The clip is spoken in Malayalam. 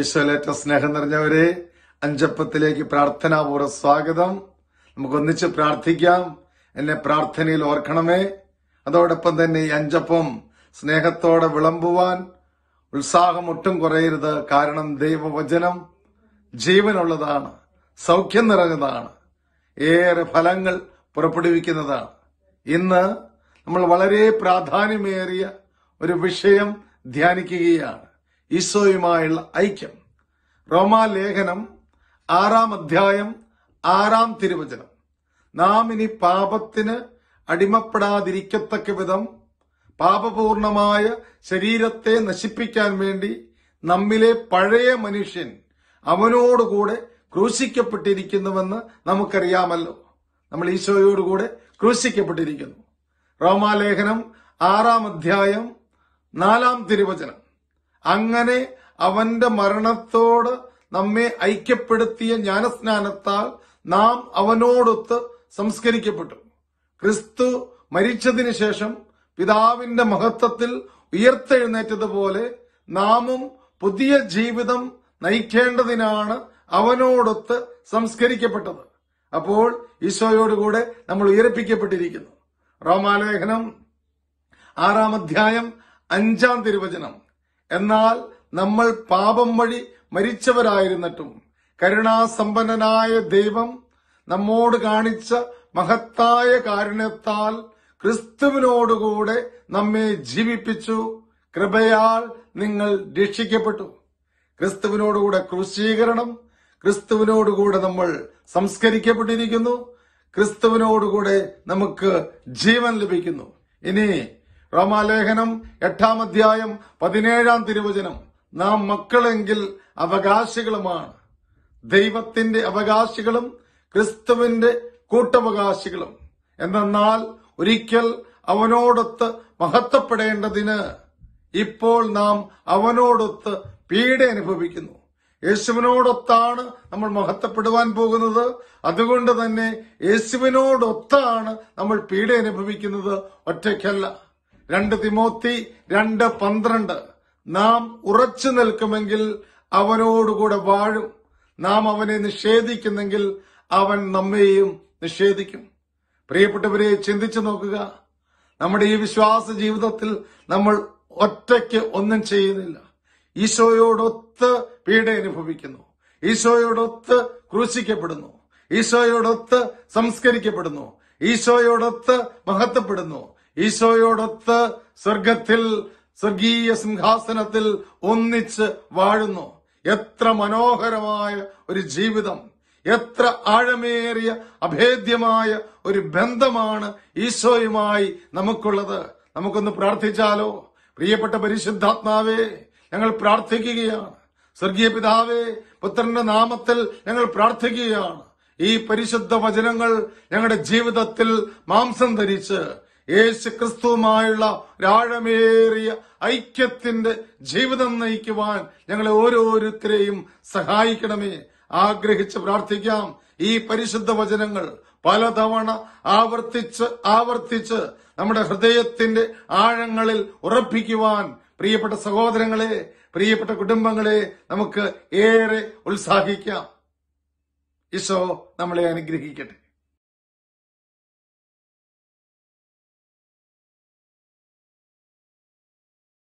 ഈശോലേറ്റ സ്നേഹം നിറഞ്ഞവരെ അഞ്ചപ്പത്തിലേക്ക് പ്രാർത്ഥനാപൂർവ്വ സ്വാഗതം നമുക്കൊന്നിച്ച് പ്രാർത്ഥിക്കാം എന്നെ പ്രാർത്ഥനയിൽ ഓർക്കണമേ അതോടൊപ്പം തന്നെ ഈ അഞ്ചപ്പം സ്നേഹത്തോടെ വിളമ്പുവാൻ ഉത്സാഹം ഒട്ടും കുറയരുത് കാരണം ദൈവവചനം ജീവനുള്ളതാണ് സൗഖ്യം നിറഞ്ഞതാണ് ഏറെ ഫലങ്ങൾ പുറപ്പെടുവിക്കുന്നതാണ് ഇന്ന് നമ്മൾ വളരെ പ്രാധാന്യമേറിയ ഒരു വിഷയം ധ്യാനിക്കുകയാണ് ഈശോയുമായുള്ള ഐക്യം റോമാലേഖനം ആറാം അധ്യായം ആറാം തിരുവചനം നാം ഇനി പാപത്തിന് അടിമപ്പെടാതിരിക്കത്തക്ക വിധം പാപപൂർണമായ ശരീരത്തെ നശിപ്പിക്കാൻ വേണ്ടി നമ്മിലെ പഴയ മനുഷ്യൻ അവനോടുകൂടെ ക്രൂശിക്കപ്പെട്ടിരിക്കുന്നുവെന്ന് നമുക്കറിയാമല്ലോ നമ്മൾ ഈശോയോടുകൂടെ ക്രൂശിക്കപ്പെട്ടിരിക്കുന്നു റോമാലേഖനം ആറാം അധ്യായം നാലാം തിരുവചനം അങ്ങനെ അവന്റെ മരണത്തോട് നമ്മെ ഐക്യപ്പെടുത്തിയ ജ്ഞാനസ്നാനത്താൽ നാം അവനോടൊത്ത് സംസ്കരിക്കപ്പെട്ടു ക്രിസ്തു മരിച്ചതിന് ശേഷം പിതാവിന്റെ മഹത്വത്തിൽ ഉയർത്തെഴുന്നേറ്റതുപോലെ നാമും പുതിയ ജീവിതം നയിക്കേണ്ടതിനാണ് അവനോടൊത്ത് സംസ്കരിക്കപ്പെട്ടത് അപ്പോൾ ഈശോയോടുകൂടെ നമ്മൾ ഉയർപ്പിക്കപ്പെട്ടിരിക്കുന്നു റോമാലേഖനം ആറാം അധ്യായം അഞ്ചാം തിരുവചനം എന്നാൽ നമ്മൾ പാപം വഴി മരിച്ചവരായിരുന്നിട്ടും കരുണാസമ്പന്നനായ ദൈവം നമ്മോട് കാണിച്ച മഹത്തായ കാരുണ്യത്താൽ ക്രിസ്തുവിനോടുകൂടെ നമ്മെ ജീവിപ്പിച്ചു കൃപയാൽ നിങ്ങൾ രക്ഷിക്കപ്പെട്ടു ക്രിസ്തുവിനോടുകൂടെ ക്രൂശീകരണം ക്രിസ്തുവിനോടുകൂടെ നമ്മൾ സംസ്കരിക്കപ്പെട്ടിരിക്കുന്നു ക്രിസ്തുവിനോടുകൂടെ നമുക്ക് ജീവൻ ലഭിക്കുന്നു ഇനി റോമാലേഖനം എട്ടാം അധ്യായം പതിനേഴാം തിരുവചനം നാം മക്കളെങ്കിൽ അവകാശികളുമാണ് ദൈവത്തിന്റെ അവകാശികളും ക്രിസ്തുവിന്റെ കൂട്ടവകാശികളും എന്നാൽ ഒരിക്കൽ അവനോടൊത്ത് മഹത്വപ്പെടേണ്ടതിന് ഇപ്പോൾ നാം അവനോടൊത്ത് പീഡ അനുഭവിക്കുന്നു യേശുവിനോടൊത്താണ് നമ്മൾ മഹത്വപ്പെടുവാൻ പോകുന്നത് അതുകൊണ്ട് തന്നെ യേശുവിനോടൊത്താണ് നമ്മൾ പീഡ അനുഭവിക്കുന്നത് ഒറ്റയ്ക്കല്ല രണ്ട് തിമോത്തി രണ്ട് പന്ത്രണ്ട് നാം ഉറച്ചു നിൽക്കുമെങ്കിൽ അവനോടുകൂടെ വാഴും നാം അവനെ നിഷേധിക്കുന്നെങ്കിൽ അവൻ നമ്മെയും നിഷേധിക്കും പ്രിയപ്പെട്ടവരെ ചിന്തിച്ചു നോക്കുക നമ്മുടെ ഈ വിശ്വാസ ജീവിതത്തിൽ നമ്മൾ ഒറ്റയ്ക്ക് ഒന്നും ചെയ്യുന്നില്ല ഈശോയോടൊത്ത് പീഡ അനുഭവിക്കുന്നു ഈശോയോടൊത്ത് ക്രൂശിക്കപ്പെടുന്നു ഈശോയോടൊത്ത് സംസ്കരിക്കപ്പെടുന്നു ഈശോയോടൊത്ത് മഹത്വപ്പെടുന്നു ഈശോയോടൊത്ത് സ്വർഗത്തിൽ സ്വർഗീയ സിംഹാസനത്തിൽ ഒന്നിച്ച് വാഴുന്നു എത്ര മനോഹരമായ ഒരു ജീവിതം എത്ര ആഴമേറിയ അഭേദ്യമായ ഒരു ബന്ധമാണ് ഈശോയുമായി നമുക്കുള്ളത് നമുക്കൊന്ന് പ്രാർത്ഥിച്ചാലോ പ്രിയപ്പെട്ട പരിശുദ്ധാത്മാവേ ഞങ്ങൾ പ്രാർത്ഥിക്കുകയാണ് സ്വർഗീയ പിതാവേ പുത്രന്റെ നാമത്തിൽ ഞങ്ങൾ പ്രാർത്ഥിക്കുകയാണ് ഈ പരിശുദ്ധ വചനങ്ങൾ ഞങ്ങളുടെ ജീവിതത്തിൽ മാംസം ധരിച്ച് യേശു ക്രിസ്തുവുമായുള്ള ഒരാഴമേറിയ ഐക്യത്തിന്റെ ജീവിതം നയിക്കുവാൻ ഞങ്ങളെ ഓരോരുത്തരെയും സഹായിക്കണമേ ആഗ്രഹിച്ച് പ്രാർത്ഥിക്കാം ഈ പരിശുദ്ധ വചനങ്ങൾ പലതവണ ആവർത്തിച്ച് ആവർത്തിച്ച് നമ്മുടെ ഹൃദയത്തിന്റെ ആഴങ്ങളിൽ ഉറപ്പിക്കുവാൻ പ്രിയപ്പെട്ട സഹോദരങ്ങളെ പ്രിയപ്പെട്ട കുടുംബങ്ങളെ നമുക്ക് ഏറെ ഉത്സാഹിക്കാം ഈശോ നമ്മളെ അനുഗ്രഹിക്കട്ടെ